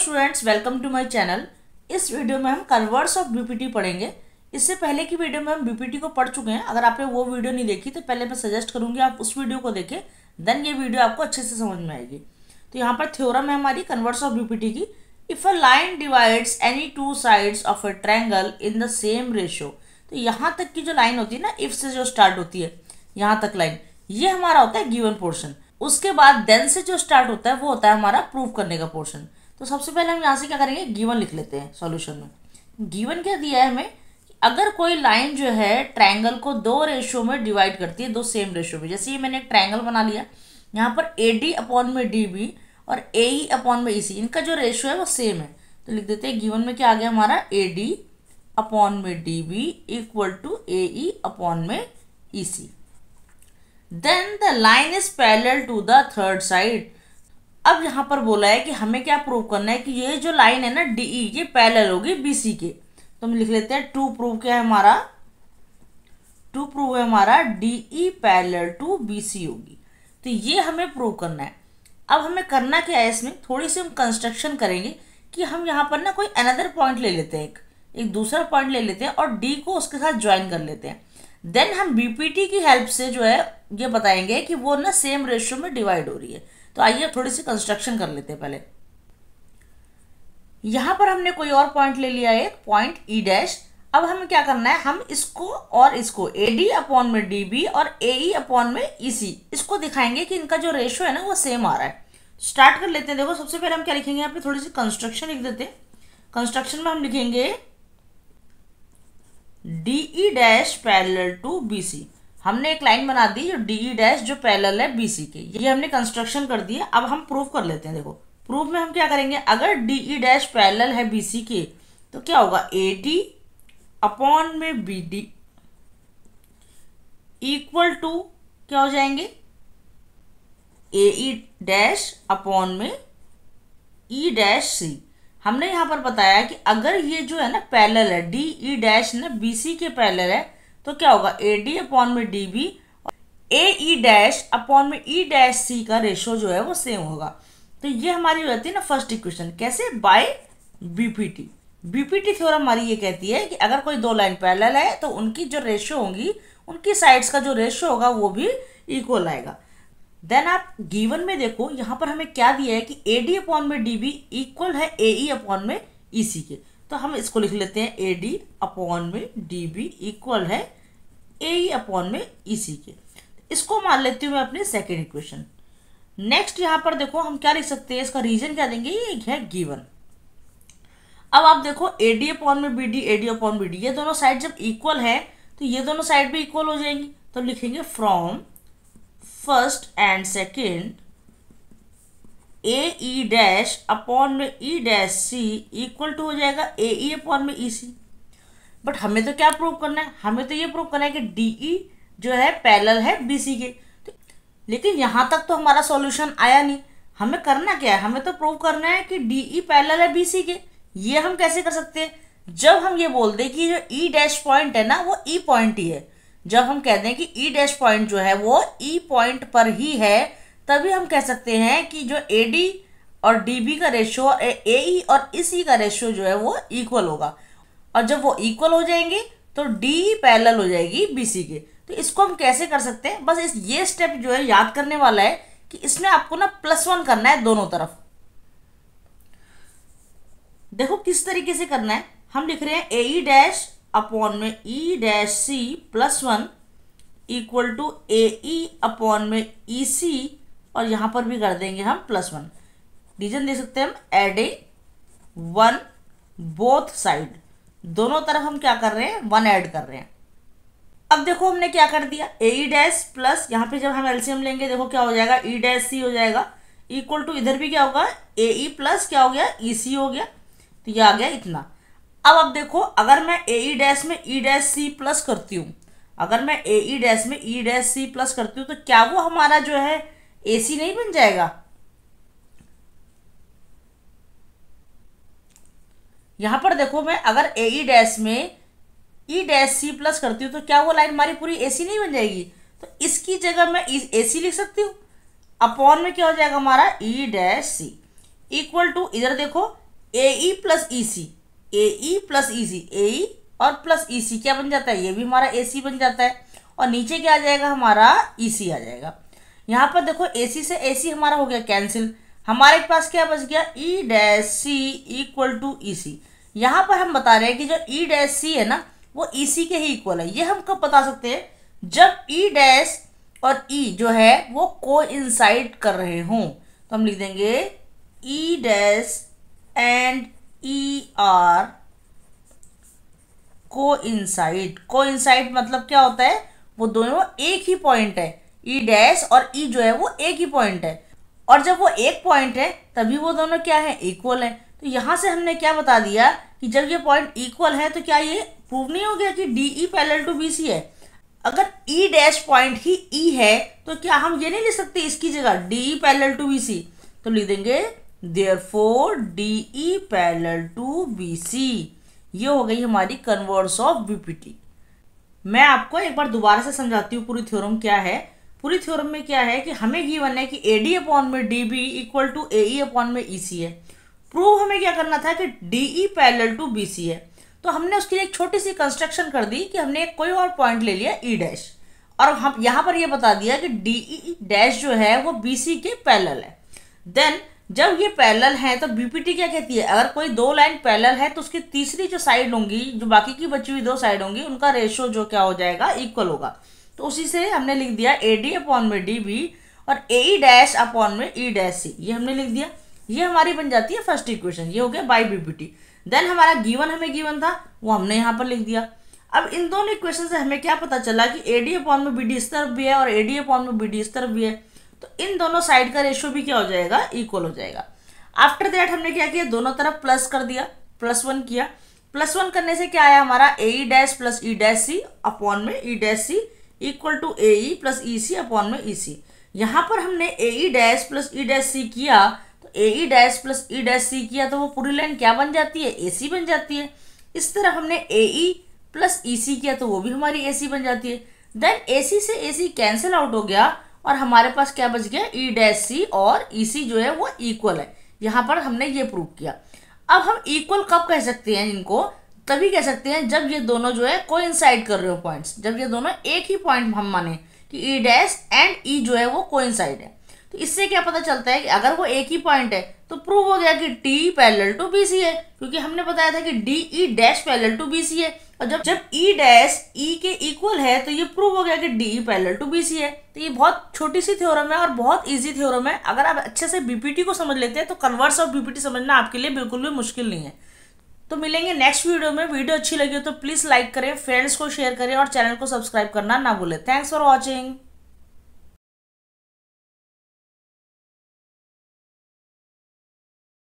students welcome to my channel इस video में हम कन्वर्स ऑफ बीपीटी पढ़ेंगे इससे पहले की वीडियो में हम बीपीटी को पढ़ चुके हैं अगर आपने वो वीडियो नहीं देखी तो पहले मैं सजेस्ट करूंगी आप उस वीडियो को देखें देन ये वीडियो आपको अच्छे से समझ में आएगी तो यहाँ पर थ्योरम है हमारी कन्वर्स ऑफ बीपीटी की if a line divides any two sides of a triangle in the same ratio तो यहाँ तक की जो लाइन होती है ना इफ से जो स्टार्ट होती है यहाँ तक लाइन ये हमारा होता है गिवन पोर्शन उसके बाद देन से जो स्टार्ट होता है वो होता है हमारा प्रूफ करने का पोर्शन तो सबसे पहले हम यहाँ से क्या करेंगे गिवन लिख लेते हैं सॉल्यूशन में गिवन क्या दिया है हमें अगर कोई लाइन जो है ट्रायंगल को दो रेशियो में डिवाइड करती है दो सेम रेशो में जैसे ये मैंने एक ट्रायंगल बना लिया यहाँ पर ए डी अपॉन में डी बी और ए ई अपॉन में ई सी इनका जो रेशो है वो सेम है तो लिख देते हैं गिवन में क्या आ गया हमारा ए डी अपॉन में D B equal to A E upon में E C then the line is parallel to the third side अब यहाँ पर बोला है कि हमें क्या प्रूव करना है कि ये जो लाइन है ना डी ई e, ये पैरेलल होगी बी सी के तो हम लिख लेते हैं टू प्रूव क्या है हमारा टू प्रूव है हमारा D E parallel to B C होगी तो ये हमें प्रूव करना है अब हमें करना क्या है इसमें थोड़ी सी हम कंस्ट्रक्शन करेंगे कि हम यहाँ पर ना कोई अनदर पॉइंट ले लेते हैं एक एक दूसरा पॉइंट ले लेते हैं और डी को उसके साथ ज्वाइन कर लेते हैं देन हम बीपीटी की हेल्प से जो है ये बताएंगे कि वो ना सेम रेशियो में डिवाइड हो रही है तो आइए थोड़ी सी कंस्ट्रक्शन कर लेते हैं पहले यहां पर हमने कोई और पॉइंट ले लिया एक पॉइंट ई डैश अब हमें क्या करना है हम इसको और इसको ए डी अपॉन में डी बी और ए ई अपॉन में ई e सी इसको दिखाएंगे कि इनका जो रेशो है ना वो सेम आ रहा है स्टार्ट कर लेते हैं देखो सबसे पहले हम क्या लिखेंगे यहाँ पे थोड़ी सी कंस्ट्रक्शन लिख देते कंस्ट्रक्शन में हम लिखेंगे D E dash parallel to B C हमने एक लाइन बना दी जो डी डैश जो पैरेलल है बी सी के ये हमने कंस्ट्रक्शन कर दी है अब हम प्रूफ कर लेते हैं देखो प्रूफ में हम क्या करेंगे अगर डी डैश पैरेलल है बी सी के तो क्या होगा ए डी अपॉन में बी डी इक्वल टू क्या हो जाएंगे ए ई डैश अपॉन में ई डैश सी हमने यहाँ पर बताया कि अगर ये जो है ना पैरेलल है डी ई डैश ना बी सी के पैरेलल है तो क्या होगा ए डी अपॉन में D B A E dash upon में ई डैश सी का रेशो जो है वो सेम होगा तो ये हमारी हो जाती है ना फर्स्ट इक्वेशन कैसे बाय बीपीटी बीपीटी थ्योरम हमारी ये कहती है कि अगर कोई दो लाइन पैरेलल है तो उनकी जो रेशो होंगी उनकी साइड्स का जो रेशो होगा वो भी इक्वल आएगा देन आप गिवन में देखो यहाँ पर हमें क्या दिया है कि ए डी अपॉन में डी बी इक्वल है ए ई अपॉन में ई e सी के तो हम इसको लिख लेते हैं ए डी अपॉन में डी बी इक्वल है ए अपॉन में ई e के इसको मान लेती हूँ मैं अपने सेकेंड इक्वेशन नेक्स्ट यहाँ पर देखो हम क्या लिख सकते हैं इसका रीजन क्या देंगे ये है गिवन अब आप देखो ए डी अपॉन में B D A D upon B D ये दोनों साइड जब इक्वल है तो ये दोनों साइड भी इक्वल हो जाएंगी तो लिखेंगे from first and second A E dash upon में E dash C equal to हो जाएगा ए ई अपॉन में ई e सी बट हमें तो क्या प्रूव करना है हमें तो ये प्रूव करना है कि डी ई e जो है पैरल है बी सी के तो, लेकिन यहाँ तक तो हमारा सॉल्यूशन आया नहीं हमें करना क्या है हमें तो प्रूव करना है कि डी ई पैरल है बी सी के ये हम कैसे कर सकते हैं जब हम ये बोल दें कि जो ई डैश पॉइंट है ना वो ई e पॉइंट ही है जब हम कह दें कि ई डैश पॉइंट जो है वो ई e पॉइंट पर ही है तभी हम कह सकते हैं कि जो ए डी और डी बी का रेशियो ए ई और ई सी का रेशियो जो है वो इक्वल होगा और जब वो इक्वल हो जाएंगे तो डी पैरेलल हो जाएगी सी के तो इसको हम कैसे कर सकते हैं बस इस ये स्टेप जो है याद करने वाला है कि इसमें आपको ना प्लस वन करना है दोनों तरफ देखो किस तरीके से करना है हम लिख रहे हैं ए ई डैश अपॉन में E dash C plus one equal to A E upon में ई e सी और यहाँ पर भी कर देंगे हम प्लस वन रीजन दे सकते हैं हम एडिंग वन बोथ साइड दोनों तरफ हम क्या कर रहे हैं वन ऐड कर रहे हैं अब देखो हमने क्या कर दिया ए ई डैश प्लस यहाँ पे जब हम एल्सियम लेंगे देखो क्या हो जाएगा ई डैश सी हो जाएगा इक्वल टू इधर भी क्या होगा ए ई प्लस क्या हो गया ई e सी हो गया तो ये आ गया इतना अब अब देखो अगर मैं ए ई डैश में ई डैश सी प्लस करती हूँ अगर मैं ए ई डैश में ई डैश सी प्लस करती हूँ तो क्या वो हमारा जो है ए सी नहीं बन जाएगा यहाँ पर देखो मैं अगर ए ई डैश में ई डैश सी प्लस करती हूँ तो क्या वो लाइन हमारी पूरी ए सी नहीं बन जाएगी तो इसकी जगह मैं ए e, सी लिख सकती हूँ अपॉन में क्या हो जाएगा हमारा E dash C equal to इधर देखो ए ई प्लस ई सी ए ई प्लस ई सी ए ई और प्लस ई सी क्या बन जाता है ये भी हमारा ए सी बन जाता है और नीचे क्या आ जाएगा हमारा ई e सी आ जाएगा यहाँ पर देखो ए सी से ए सी हमारा हो गया कैंसिल हमारे पास क्या बच गया E dash C equal to E C यहाँ पर हम बता रहे हैं कि जो ई डैश सी है ना वो ई e सी के ही इक्वल है ये हम कब बता सकते हैं जब ई e डैश और ई e जो है वो को कर रहे हों तो हम लिख देंगे E dash and E R को इनसाइड को इनसाइड मतलब क्या होता है वो दोनों एक ही पॉइंट है ई डैश और ई जो है वो एक ही पॉइंट है और जब वो एक पॉइंट है तभी वो दोनों क्या है इक्वल है तो यहाँ से हमने क्या बता दिया कि जब ये पॉइंट इक्वल है तो क्या ये प्रूव नहीं हो गया कि D E parallel to B C है अगर ई डैश पॉइंट ही ई e है तो क्या हम ये नहीं लिख सकते इसकी जगह D E parallel to B C तो लिख देंगे therefore D E parallel to B C ये हो गई हमारी कन्वर्स ऑफ बीपीटी मैं आपको एक बार दोबारा से समझाती हूँ पूरी थ्योरम क्या है पूरी थ्योरम में क्या है कि हमें गिवन है कि ए डी अपॉन में D B equal to A E upon में ई e सी है प्रूव हमें क्या करना था कि D E parallel to B C है तो हमने उसके लिए एक छोटी सी कंस्ट्रक्शन कर दी कि हमने कोई और पॉइंट ले लिया ई e डैश और हम यहाँ पर यह बता दिया कि डी ई डैश जो है वो बी सी के पैरल है देन जब ये पैरल हैं तो बीपीटी क्या कहती है अगर कोई दो लाइन पैरल है तो उसकी तीसरी जो साइड होंगी जो बाकी की बची हुई दो साइड होंगी उनका रेशो जो क्या हो जाएगा इक्वल होगा तो उसी से हमने लिख दिया ए डी अपॉन में डी बी और ए ई डैश अपॉन में ई डैश सी ये हमने लिख दिया ये हमारी बन जाती है फर्स्ट इक्वेशन ये हो गया बाई बीबीटी देन हमारा गीवन हमें गीवन था वो हमने यहाँ पर लिख दिया अब इन दोनों इक्वेशन से हमें क्या पता चला कि ए डी अपॉन में बी डी इस तरफ भी है और ए डी अपॉन में बी डी इस तरफ भी है तो इन दोनों साइड का रेशियो भी क्या हो जाएगा इक्वल हो जाएगा आफ्टर दैट हमने क्या किया दोनों तरफ प्लस कर दिया प्लस वन किया प्लस वन करने से क्या आया हमारा A E dash plus E dash C upon में E dash C equal to A E plus E C upon में ई e सी यहाँ पर हमने A E dash plus E dash C किया A E dash plus E dash C किया तो वो पूरी लाइन क्या बन जाती है ए सी बन जाती है इस तरह हमने ए ई प्लस ई सी किया तो वो भी हमारी ए सी बन जाती है देन ए सी से ए सी कैंसिल आउट हो गया और हमारे पास क्या बच गया ई डैश सी और ई e सी जो है वो इक्वल है यहाँ पर हमने ये प्रूव किया अब हम इक्वल कब कह सकते हैं इनको तभी कह सकते हैं जब ये दोनों जो है को कर रहे हो पॉइंट्स जब ये दोनों एक ही पॉइंट हम माने कि ई डैश एंड ई जो है वो कोइंसाइड है तो इससे क्या पता चलता है कि अगर वो एक ही पॉइंट है तो प्रूव हो गया कि D parallel to B C है क्योंकि हमने बताया था कि D E dash parallel to B C है और जब जब ई डैश ई के इक्वल है तो ये प्रूव हो गया कि D E parallel to B C है तो ये बहुत छोटी सी थ्योरम है और बहुत इजी थ्योरम है अगर आप अच्छे से बीपीटी को समझ लेते हैं तो कन्वर्स ऑफ बीपीटी समझना आपके लिए बिल्कुल भी मुश्किल नहीं है तो मिलेंगे नेक्स्ट वीडियो में वीडियो अच्छी लगी हो तो प्लीज़ लाइक करें फ्रेंड्स को शेयर करें और चैनल को सब्सक्राइब करना ना भूलें थैंक्स फॉर वॉचिंग